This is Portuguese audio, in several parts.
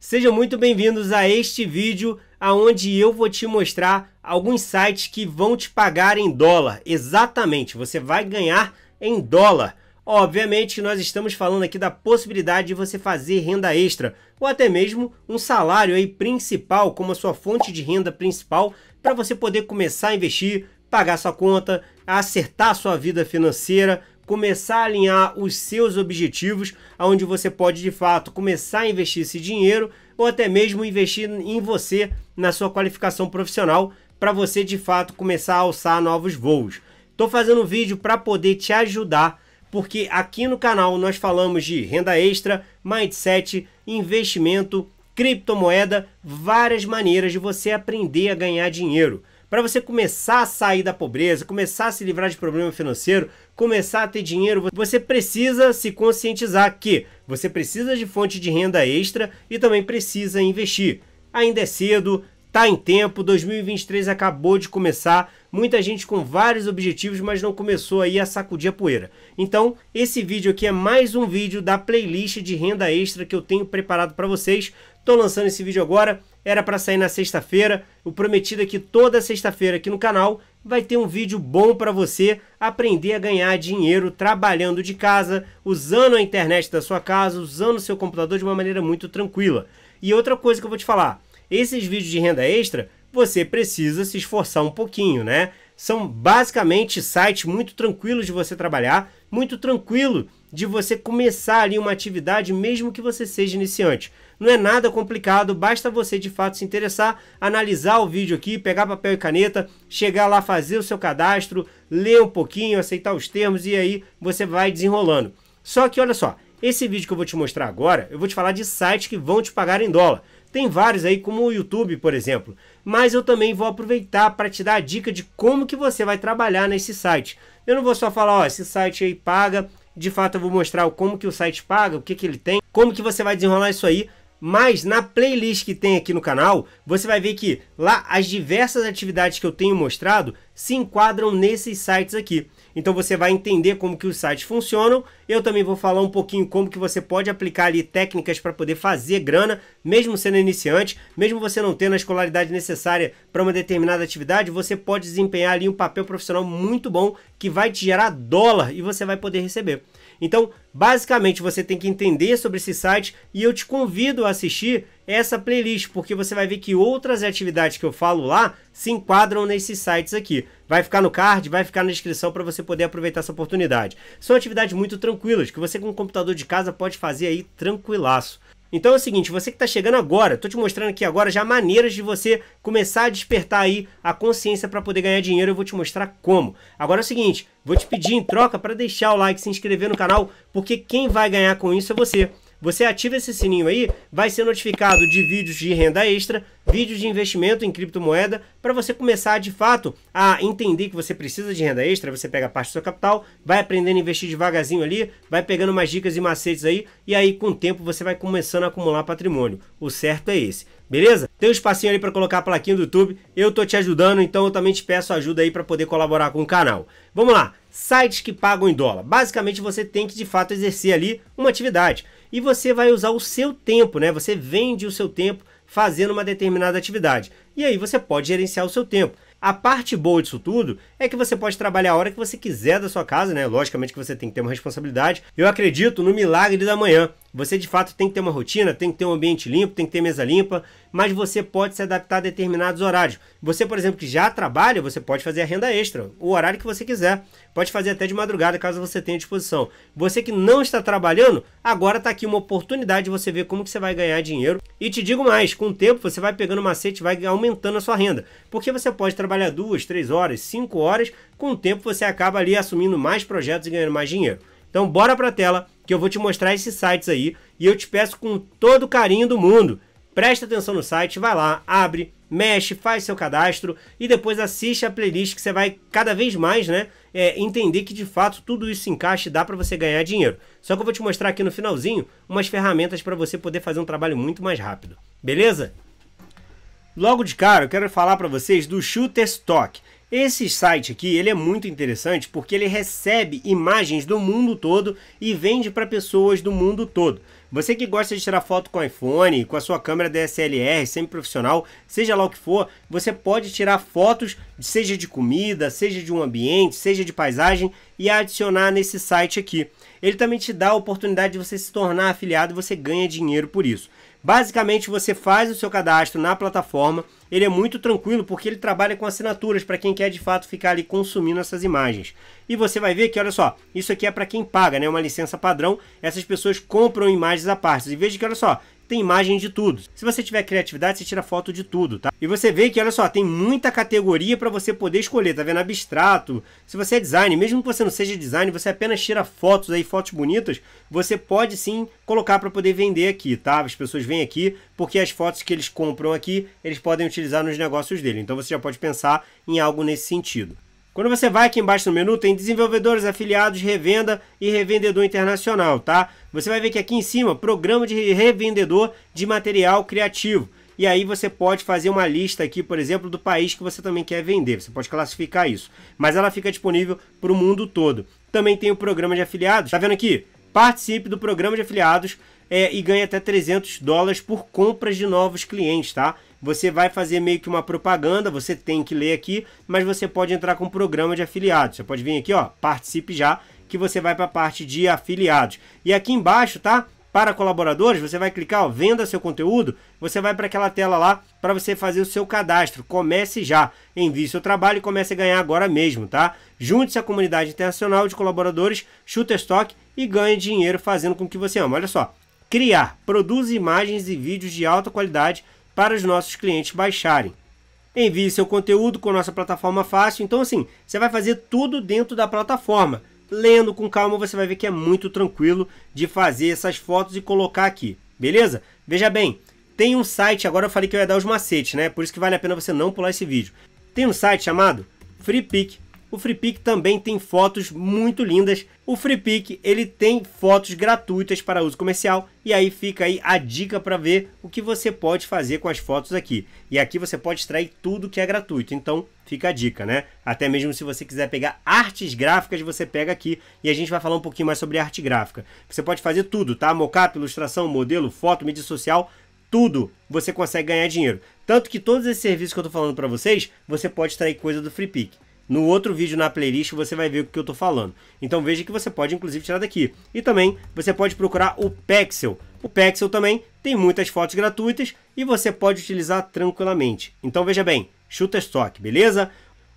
Sejam muito bem-vindos a este vídeo aonde eu vou te mostrar alguns sites que vão te pagar em dólar. Exatamente, você vai ganhar em dólar. Obviamente nós estamos falando aqui da possibilidade de você fazer renda extra ou até mesmo um salário aí principal como a sua fonte de renda principal para você poder começar a investir, pagar sua conta, acertar sua vida financeira, começar a alinhar os seus objetivos, aonde você pode de fato começar a investir esse dinheiro ou até mesmo investir em você, na sua qualificação profissional, para você de fato começar a alçar novos voos. Estou fazendo um vídeo para poder te ajudar, porque aqui no canal nós falamos de renda extra, mindset, investimento, criptomoeda, várias maneiras de você aprender a ganhar dinheiro para você começar a sair da pobreza, começar a se livrar de problema financeiro, começar a ter dinheiro, você precisa se conscientizar que você precisa de fonte de renda extra e também precisa investir. Ainda é cedo, tá em tempo, 2023 acabou de começar, muita gente com vários objetivos, mas não começou aí a sacudir a poeira. Então, esse vídeo aqui é mais um vídeo da playlist de renda extra que eu tenho preparado para vocês. Estou lançando esse vídeo agora, era para sair na sexta-feira. O prometido é que toda sexta-feira aqui no canal vai ter um vídeo bom para você aprender a ganhar dinheiro trabalhando de casa, usando a internet da sua casa, usando seu computador de uma maneira muito tranquila. E outra coisa que eu vou te falar, esses vídeos de renda extra, você precisa se esforçar um pouquinho, né? São basicamente sites muito tranquilos de você trabalhar, muito tranquilo de você começar ali uma atividade mesmo que você seja iniciante. Não é nada complicado, basta você de fato se interessar, analisar o vídeo aqui, pegar papel e caneta, chegar lá, fazer o seu cadastro, ler um pouquinho, aceitar os termos e aí você vai desenrolando. Só que olha só, esse vídeo que eu vou te mostrar agora, eu vou te falar de sites que vão te pagar em dólar. Tem vários aí, como o YouTube, por exemplo. Mas eu também vou aproveitar para te dar a dica de como que você vai trabalhar nesse site. Eu não vou só falar, ó, esse site aí paga. De fato, eu vou mostrar como que o site paga, o que, que ele tem, como que você vai desenrolar isso aí mas na playlist que tem aqui no canal, você vai ver que lá as diversas atividades que eu tenho mostrado se enquadram nesses sites aqui. Então você vai entender como que os sites funcionam. Eu também vou falar um pouquinho como que você pode aplicar ali técnicas para poder fazer grana, mesmo sendo iniciante, mesmo você não tendo a escolaridade necessária para uma determinada atividade, você pode desempenhar ali um papel profissional muito bom que vai te gerar dólar e você vai poder receber. Então, basicamente, você tem que entender sobre esse site e eu te convido a assistir essa playlist, porque você vai ver que outras atividades que eu falo lá se enquadram nesses sites aqui. Vai ficar no card, vai ficar na descrição para você poder aproveitar essa oportunidade. São atividades muito tranquilas, que você com um computador de casa pode fazer aí tranquilaço. Então é o seguinte, você que está chegando agora, estou te mostrando aqui agora já maneiras de você começar a despertar aí a consciência para poder ganhar dinheiro, eu vou te mostrar como. Agora é o seguinte, vou te pedir em troca para deixar o like, se inscrever no canal, porque quem vai ganhar com isso é você. Você ativa esse sininho aí, vai ser notificado de vídeos de renda extra, vídeos de investimento em criptomoeda, para você começar de fato a entender que você precisa de renda extra, você pega parte do seu capital, vai aprendendo a investir devagarzinho ali, vai pegando umas dicas e macetes aí, e aí com o tempo você vai começando a acumular patrimônio. O certo é esse. Beleza? Tem um espacinho ali para colocar a plaquinha do YouTube. Eu tô te ajudando, então eu também te peço ajuda aí para poder colaborar com o canal. Vamos lá sites que pagam em dólar. Basicamente você tem que de fato exercer ali uma atividade e você vai usar o seu tempo, né? Você vende o seu tempo fazendo uma determinada atividade. E aí você pode gerenciar o seu tempo. A parte boa disso tudo é que você pode trabalhar a hora que você quiser da sua casa, né? Logicamente que você tem que ter uma responsabilidade. Eu acredito no milagre da manhã. Você de fato tem que ter uma rotina, tem que ter um ambiente limpo, tem que ter mesa limpa, mas você pode se adaptar a determinados horários. Você, por exemplo, que já trabalha, você pode fazer a renda extra, o horário que você quiser. Pode fazer até de madrugada, caso você tenha disposição. Você que não está trabalhando, agora está aqui uma oportunidade de você ver como que você vai ganhar dinheiro. E te digo mais, com o tempo você vai pegando macete, vai aumentando a sua renda. Porque você pode trabalhar duas, três horas, cinco horas, com o tempo você acaba ali assumindo mais projetos e ganhando mais dinheiro. Então bora para a tela que eu vou te mostrar esses sites aí e eu te peço com todo o carinho do mundo. Presta atenção no site, vai lá, abre, mexe, faz seu cadastro e depois assiste a playlist que você vai cada vez mais, né, é, entender que de fato tudo isso se encaixa e dá para você ganhar dinheiro. Só que eu vou te mostrar aqui no finalzinho umas ferramentas para você poder fazer um trabalho muito mais rápido. Beleza? Logo de cara, eu quero falar para vocês do Stock. Esse site aqui, ele é muito interessante porque ele recebe imagens do mundo todo e vende para pessoas do mundo todo. Você que gosta de tirar foto com iPhone, com a sua câmera DSLR, semi-profissional, seja lá o que for, você pode tirar fotos, seja de comida, seja de um ambiente, seja de paisagem e adicionar nesse site aqui ele também te dá a oportunidade de você se tornar afiliado e você ganha dinheiro por isso. Basicamente, você faz o seu cadastro na plataforma. Ele é muito tranquilo porque ele trabalha com assinaturas para quem quer de fato ficar ali consumindo essas imagens. E você vai ver que, olha só, isso aqui é para quem paga, né? É uma licença padrão. Essas pessoas compram imagens à parte. E veja que, olha só, tem imagem de tudo. Se você tiver criatividade, você tira foto de tudo, tá? E você vê que, olha só, tem muita categoria para você poder escolher, tá vendo? Abstrato. Se você é design, mesmo que você não seja design, você apenas tira fotos aí, fotos bonitas, você pode sim colocar para poder vender aqui, tá? As pessoas vêm aqui porque as fotos que eles compram aqui, eles podem utilizar nos negócios dele. Então você já pode pensar em algo nesse sentido. Quando você vai aqui embaixo no menu, tem desenvolvedores afiliados, revenda e revendedor internacional, tá? Você vai ver que aqui em cima, programa de revendedor de material criativo. E aí você pode fazer uma lista aqui, por exemplo, do país que você também quer vender. Você pode classificar isso. Mas ela fica disponível para o mundo todo. Também tem o programa de afiliados. Tá vendo aqui? Participe do programa de afiliados é, e ganha até 300 dólares por compras de novos clientes, tá? Você vai fazer meio que uma propaganda, você tem que ler aqui, mas você pode entrar com um programa de afiliados. Você pode vir aqui, ó, participe já, que você vai para a parte de afiliados. E aqui embaixo, tá? para colaboradores, você vai clicar, ó, venda seu conteúdo, você vai para aquela tela lá para você fazer o seu cadastro. Comece já, envie seu trabalho e comece a ganhar agora mesmo, tá? Junte-se à comunidade internacional de colaboradores, chute estoque e ganhe dinheiro fazendo com que você ama. Olha só, Criar. produz imagens e vídeos de alta qualidade para os nossos clientes baixarem. Envie seu conteúdo com nossa plataforma fácil. Então, assim, você vai fazer tudo dentro da plataforma. Lendo com calma, você vai ver que é muito tranquilo de fazer essas fotos e colocar aqui. Beleza? Veja bem, tem um site, agora eu falei que eu ia dar os macetes, né? Por isso que vale a pena você não pular esse vídeo. Tem um site chamado FreePick o Pick também tem fotos muito lindas. O FreePic, ele tem fotos gratuitas para uso comercial e aí fica aí a dica para ver o que você pode fazer com as fotos aqui. E aqui você pode extrair tudo que é gratuito. Então, fica a dica, né? Até mesmo se você quiser pegar artes gráficas, você pega aqui e a gente vai falar um pouquinho mais sobre arte gráfica. Você pode fazer tudo, tá? Mocap, ilustração, modelo, foto, mídia social, tudo você consegue ganhar dinheiro. Tanto que todos esses serviços que eu estou falando para vocês, você pode extrair coisa do Pick. No outro vídeo na playlist você vai ver o que eu estou falando. Então veja que você pode inclusive tirar daqui. E também você pode procurar o Pexel. O Pexel também tem muitas fotos gratuitas e você pode utilizar tranquilamente. Então veja bem, chuta estoque, beleza?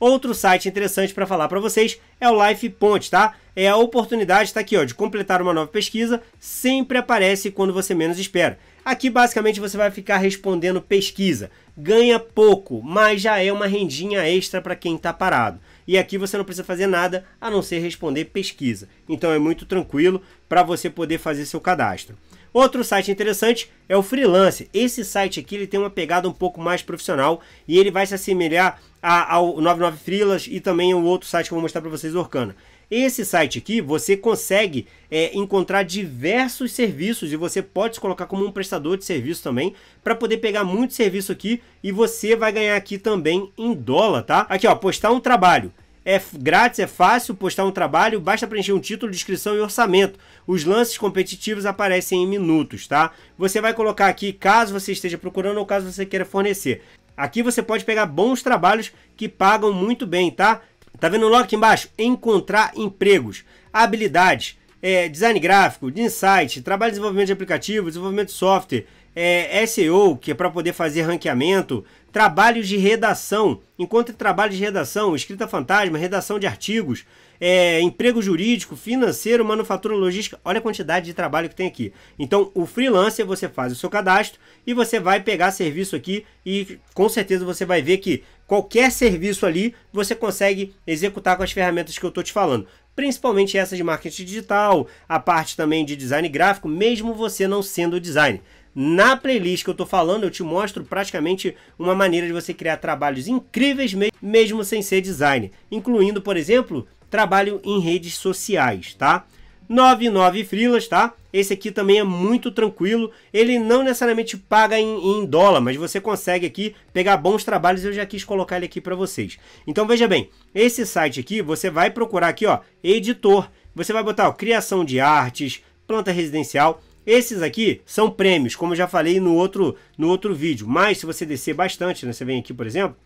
Outro site interessante para falar para vocês é o LifePont, tá? É a oportunidade, está aqui, ó, de completar uma nova pesquisa, sempre aparece quando você menos espera. Aqui basicamente você vai ficar respondendo pesquisa. Ganha pouco, mas já é uma rendinha extra para quem está parado. E aqui você não precisa fazer nada a não ser responder pesquisa. Então é muito tranquilo para você poder fazer seu cadastro. Outro site interessante é o Freelance. Esse site aqui ele tem uma pegada um pouco mais profissional e ele vai se assemelhar ao 99 frilas e também o outro site que eu vou mostrar para vocês, Orkana. Esse site aqui você consegue é, encontrar diversos serviços e você pode se colocar como um prestador de serviço também para poder pegar muito serviço aqui e você vai ganhar aqui também em dólar, tá? Aqui ó, postar um trabalho. É grátis, é fácil postar um trabalho, basta preencher um título, descrição e orçamento. Os lances competitivos aparecem em minutos, tá? Você vai colocar aqui caso você esteja procurando ou caso você queira fornecer. Aqui você pode pegar bons trabalhos que pagam muito bem, tá? Tá vendo logo aqui embaixo? Encontrar empregos, habilidades, é, design gráfico, de insight, trabalho de desenvolvimento de aplicativo, desenvolvimento de software, é, SEO, que é para poder fazer ranqueamento, trabalho de redação, encontre trabalhos de redação, escrita fantasma, redação de artigos, é, emprego jurídico, financeiro, manufatura, logística. Olha a quantidade de trabalho que tem aqui. Então, o freelancer, você faz o seu cadastro e você vai pegar serviço aqui e com certeza você vai ver que qualquer serviço ali você consegue executar com as ferramentas que eu estou te falando. Principalmente essa de marketing digital, a parte também de design gráfico, mesmo você não sendo design. Na playlist que eu estou falando, eu te mostro praticamente uma maneira de você criar trabalhos incríveis mesmo sem ser design, incluindo, por exemplo, trabalho em redes sociais, tá? 99 frilas, tá? Esse aqui também é muito tranquilo. Ele não necessariamente paga em, em, dólar, mas você consegue aqui pegar bons trabalhos. Eu já quis colocar ele aqui para vocês. Então veja bem, esse site aqui, você vai procurar aqui, ó, editor. Você vai botar ó, criação de artes, planta residencial. Esses aqui são prêmios, como eu já falei no outro, no outro vídeo. Mas se você descer bastante, né, você vem aqui, por exemplo,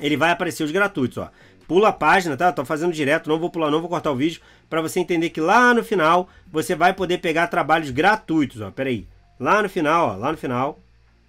ele vai aparecer os gratuitos, ó. Pula a página, tá? Tô fazendo direto, não vou pular, não vou cortar o vídeo, para você entender que lá no final você vai poder pegar trabalhos gratuitos, ó. Pera aí. Lá no final, ó, lá no final,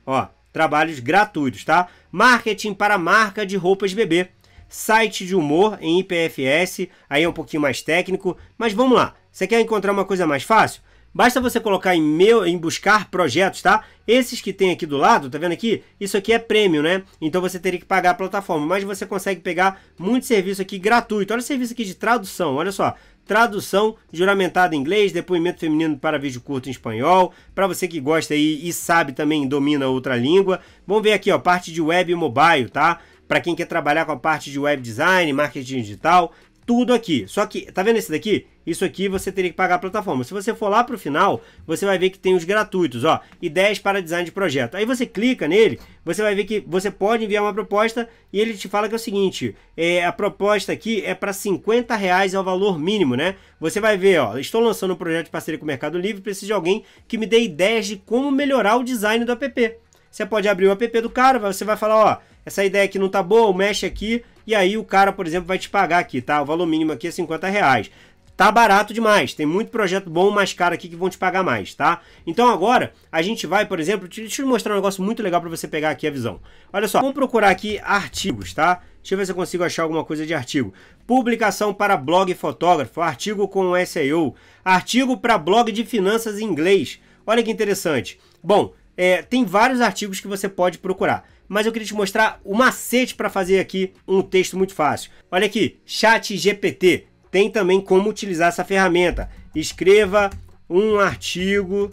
ó, trabalhos gratuitos, tá? Marketing para marca de roupas bebê. Site de humor em IPFS, aí é um pouquinho mais técnico, mas vamos lá. Você quer encontrar uma coisa mais fácil? Basta você colocar em meu, em buscar projetos, tá? Esses que tem aqui do lado, tá vendo aqui? Isso aqui é prêmio, né? Então você teria que pagar a plataforma, mas você consegue pegar muito serviço aqui gratuito. Olha o serviço aqui de tradução, olha só. Tradução juramentada em inglês, depoimento feminino para vídeo curto em espanhol, para você que gosta aí e sabe também, domina outra língua. Vamos ver aqui, ó, parte de web e mobile, tá? Para quem quer trabalhar com a parte de web design, marketing digital, tudo aqui. Só que, tá vendo esse daqui? Isso aqui você teria que pagar a plataforma. Se você for lá para o final, você vai ver que tem os gratuitos, ó, ideias para design de projeto. Aí você clica nele, você vai ver que você pode enviar uma proposta e ele te fala que é o seguinte, é, a proposta aqui é para 50 reais é o valor mínimo, né? Você vai ver, ó, estou lançando um projeto de parceria com o Mercado Livre, preciso de alguém que me dê ideias de como melhorar o design do app. Você pode abrir o app do cara, você vai falar, ó, essa ideia aqui não tá boa, mexe aqui, e aí o cara, por exemplo, vai te pagar aqui, tá? O valor mínimo aqui é 50 reais tá barato demais. Tem muito projeto bom mais caro aqui que vão te pagar mais, tá? Então agora a gente vai, por exemplo, deixa eu mostrar um negócio muito legal para você pegar aqui a visão. Olha só, vamos procurar aqui artigos, tá? Deixa eu ver se eu consigo achar alguma coisa de artigo. Publicação para blog fotógrafo, artigo com SEO, artigo para blog de finanças em inglês. Olha que interessante. Bom, é, tem vários artigos que você pode procurar mas eu queria te mostrar o macete para fazer aqui um texto muito fácil. Olha aqui, chat GPT tem também como utilizar essa ferramenta. Escreva um artigo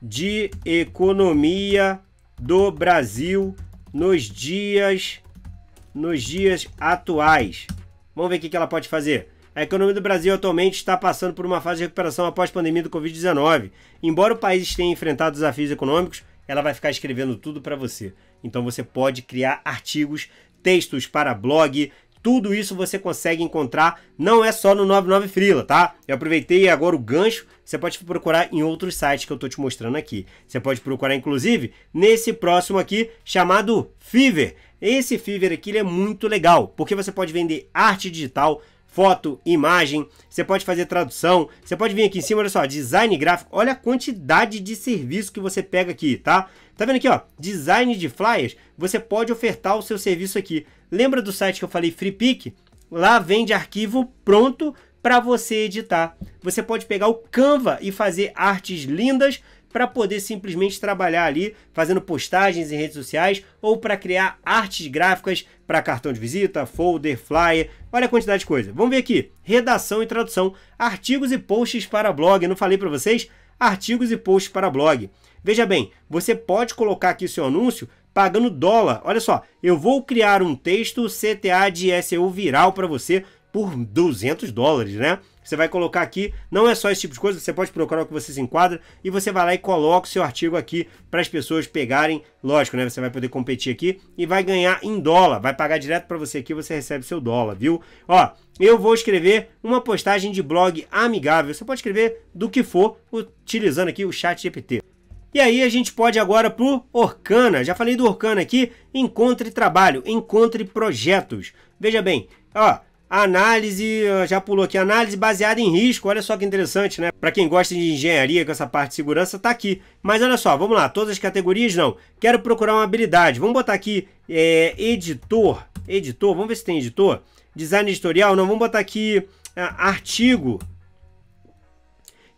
de economia do Brasil nos dias nos dias atuais. Vamos ver o que ela pode fazer. A economia do Brasil atualmente está passando por uma fase de recuperação após a pandemia do Covid-19. Embora o país tenha enfrentado desafios econômicos, ela vai ficar escrevendo tudo para você. Então você pode criar artigos, textos para blog, tudo isso você consegue encontrar, não é só no 99 Frila, tá? Eu aproveitei agora o gancho, você pode procurar em outros sites que eu tô te mostrando aqui. Você pode procurar inclusive nesse próximo aqui chamado Fiverr. Esse Fiverr aqui é muito legal, porque você pode vender arte digital, foto, imagem, você pode fazer tradução, você pode vir aqui em cima, olha só, design gráfico, olha a quantidade de serviço que você pega aqui, tá? Tá vendo aqui, ó, design de flyers, você pode ofertar o seu serviço aqui. Lembra do site que eu falei, FreePick? Lá vende arquivo pronto para você editar. Você pode pegar o Canva e fazer artes lindas para poder simplesmente trabalhar ali fazendo postagens em redes sociais ou para criar artes gráficas para cartão de visita, folder, flyer, olha a quantidade de coisa. Vamos ver aqui, redação e tradução, artigos e posts para blog, não falei para vocês? Artigos e posts para blog. Veja bem, você pode colocar aqui seu anúncio pagando dólar. Olha só, eu vou criar um texto CTA de SEO viral para você por 200 dólares, né? Você vai colocar aqui, não é só esse tipo de coisa, você pode procurar o que você se enquadra e você vai lá e coloca o seu artigo aqui para as pessoas pegarem. Lógico, né? Você vai poder competir aqui e vai ganhar em dólar, vai pagar direto para você aqui, você recebe seu dólar, viu? Ó, eu vou escrever uma postagem de blog amigável. Você pode escrever do que for utilizando aqui o chat GPT. E aí a gente pode agora pro Orkana. Já falei do Orkana aqui, encontre trabalho, encontre projetos. Veja bem, ó, Análise, já pulou aqui, análise baseada em risco. Olha só que interessante, né? Para quem gosta de engenharia com essa parte de segurança, tá aqui. Mas olha só, vamos lá, todas as categorias não. Quero procurar uma habilidade. Vamos botar aqui é, editor, editor, vamos ver se tem editor. Design editorial, não, vamos botar aqui é, artigo.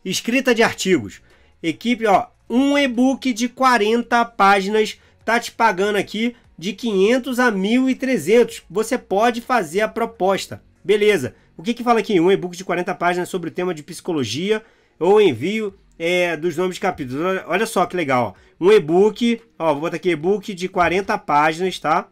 Escrita de artigos. Equipe, ó, um e-book de 40 páginas tá te pagando aqui de 500 a 1.300. Você pode fazer a proposta. Beleza. O que, que fala aqui? Um e-book de 40 páginas sobre o tema de psicologia ou envio é, dos nomes de capítulos. Olha só que legal. Ó. Um e-book, ó, vou botar aqui e-book de 40 páginas, tá?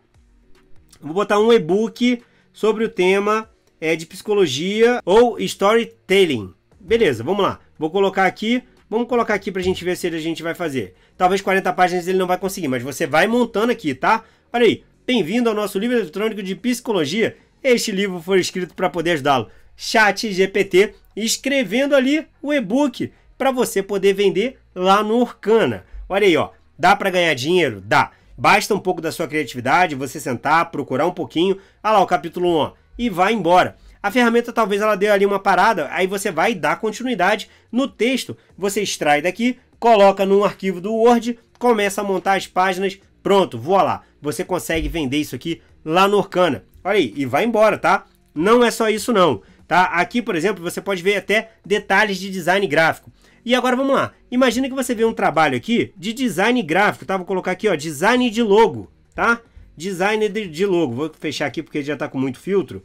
Vou botar um e-book sobre o tema é, de psicologia ou storytelling. Beleza, vamos lá. Vou colocar aqui Vamos colocar aqui pra gente ver se ele, a gente vai fazer. Talvez 40 páginas ele não vai conseguir, mas você vai montando aqui, tá? Olha aí, bem-vindo ao nosso livro eletrônico de psicologia. Este livro foi escrito para poder ajudá-lo. Chat GPT, escrevendo ali o e-book para você poder vender lá no Orkana. Olha aí, ó, dá para ganhar dinheiro? Dá. Basta um pouco da sua criatividade, você sentar, procurar um pouquinho. Olha lá o capítulo 1, ó, e vai embora a ferramenta talvez ela dê ali uma parada, aí você vai dar continuidade no texto. Você extrai daqui, coloca num arquivo do Word, começa a montar as páginas, pronto, voa lá. Você consegue vender isso aqui lá no Orkana. Olha aí, e vai embora, tá? Não é só isso não, tá? Aqui, por exemplo, você pode ver até detalhes de design gráfico. E agora vamos lá. Imagina que você vê um trabalho aqui de design gráfico, tá? Vou colocar aqui, ó, design de logo, tá? Design de, logo. Vou fechar aqui porque já tá com muito filtro.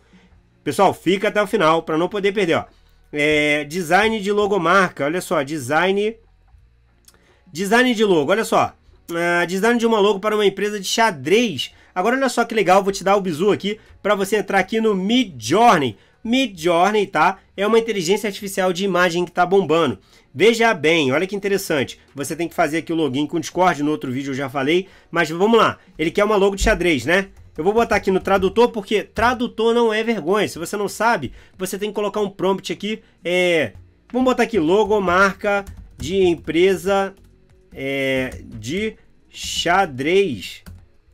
Pessoal, fica até o final para não poder perder. Ó. É, design de logomarca, olha só, design. Design de logo, olha só. Ah, design de uma logo para uma empresa de xadrez. Agora olha só que legal, vou te dar o bizu aqui para você entrar aqui no Mid Journey. Mid Journey, tá? É uma inteligência artificial de imagem que tá bombando. Veja bem, olha que interessante. Você tem que fazer aqui o login com o Discord, no outro vídeo eu já falei, mas vamos lá. Ele quer uma logo de xadrez, né? Eu vou botar aqui no tradutor, porque tradutor não é vergonha. Se você não sabe, você tem que colocar um prompt aqui. É, vamos botar aqui logo marca de empresa é, de xadrez.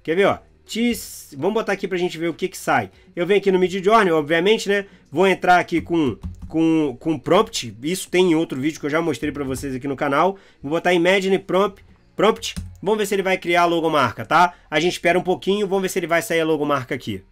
Quer ver, ó? Tis, vamos botar aqui para a gente ver o que que sai. Eu venho aqui no Midjourney, obviamente, né? Vou entrar aqui com com, com prompt, isso tem em outro vídeo que eu já mostrei para vocês aqui no canal. Vou botar Imagine Prompt prompt. Vamos ver se ele vai criar a logomarca, tá? A gente espera um pouquinho, vamos ver se ele vai sair a logomarca aqui.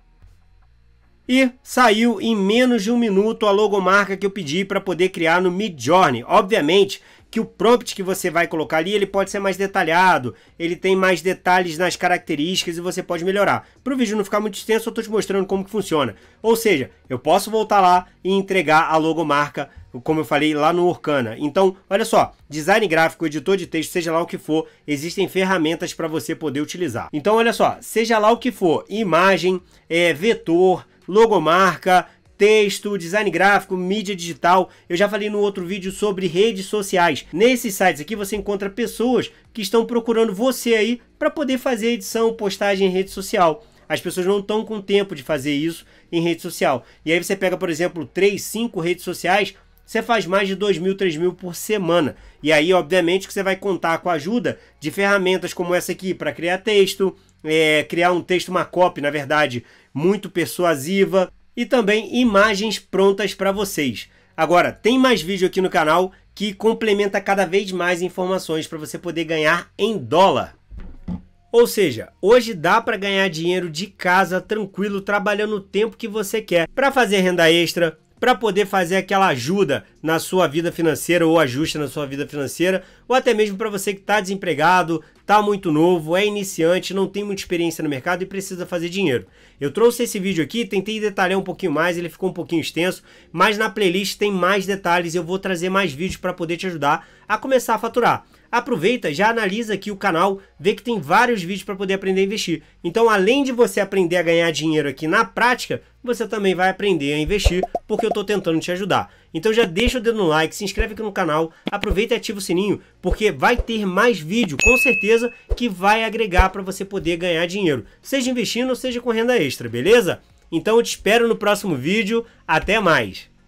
E saiu em menos de um minuto a logomarca que eu pedi para poder criar no Midjourney. Obviamente, que o prompt que você vai colocar ali, ele pode ser mais detalhado, ele tem mais detalhes nas características e você pode melhorar. Para o vídeo não ficar muito extenso, eu estou te mostrando como que funciona. Ou seja, eu posso voltar lá e entregar a logomarca, como eu falei, lá no Orkana. Então, olha só, design gráfico, editor de texto, seja lá o que for, existem ferramentas para você poder utilizar. Então, olha só, seja lá o que for, imagem, é, vetor, logomarca, texto, design gráfico, mídia digital. Eu já falei no outro vídeo sobre redes sociais. Nesses sites aqui você encontra pessoas que estão procurando você aí para poder fazer edição, postagem em rede social. As pessoas não estão com tempo de fazer isso em rede social. E aí você pega, por exemplo, 3, 5 redes sociais, você faz mais de 2 mil, 3 mil por semana. E aí, obviamente, que você vai contar com a ajuda de ferramentas como essa aqui para criar texto, é, criar um texto, uma copy, na verdade, muito persuasiva, e também imagens prontas para vocês. Agora, tem mais vídeo aqui no canal que complementa cada vez mais informações para você poder ganhar em dólar. Ou seja, hoje dá para ganhar dinheiro de casa tranquilo trabalhando o tempo que você quer para fazer renda extra, para poder fazer aquela ajuda na sua vida financeira ou ajuste na sua vida financeira, ou até mesmo para você que está desempregado, está muito novo, é iniciante, não tem muita experiência no mercado e precisa fazer dinheiro. Eu trouxe esse vídeo aqui, tentei detalhar um pouquinho mais, ele ficou um pouquinho extenso, mas na playlist tem mais detalhes, eu vou trazer mais vídeos para poder te ajudar a começar a faturar aproveita, já analisa aqui o canal, vê que tem vários vídeos para poder aprender a investir. Então, além de você aprender a ganhar dinheiro aqui na prática, você também vai aprender a investir, porque eu estou tentando te ajudar. Então já deixa o dedo no like, se inscreve aqui no canal, aproveita e ativa o sininho, porque vai ter mais vídeo, com certeza, que vai agregar para você poder ganhar dinheiro, seja investindo ou seja com renda extra, beleza? Então eu te espero no próximo vídeo, até mais!